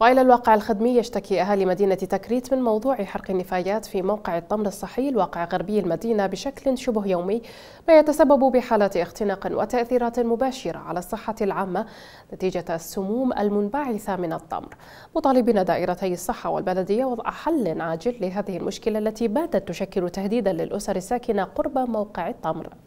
وإلى الواقع الخدمي يشتكي أهالي مدينة تكريت من موضوع حرق النفايات في موقع الطمر الصحي الواقع غربي المدينة بشكل شبه يومي ما يتسبب بحالة اختناق وتأثيرات مباشرة على الصحة العامة نتيجة السموم المنبعثة من الطمر مطالبين دائرتي الصحة والبلدية وضع حل عاجل لهذه المشكلة التي باتت تشكل تهديدا للأسر الساكنة قرب موقع الطمر